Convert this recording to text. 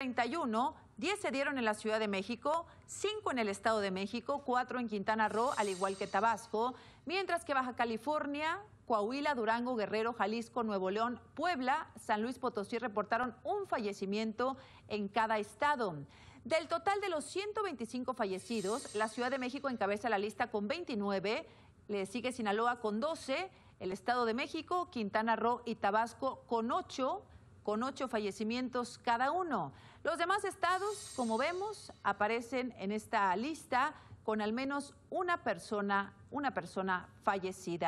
31, 10 se dieron en la Ciudad de México, 5 en el Estado de México, 4 en Quintana Roo, al igual que Tabasco, mientras que Baja California, Coahuila, Durango, Guerrero, Jalisco, Nuevo León, Puebla, San Luis Potosí reportaron un fallecimiento en cada estado. Del total de los 125 fallecidos, la Ciudad de México encabeza la lista con 29, le sigue Sinaloa con 12, el Estado de México, Quintana Roo y Tabasco con 8, con ocho fallecimientos cada uno. Los demás estados, como vemos, aparecen en esta lista con al menos una persona, una persona fallecida.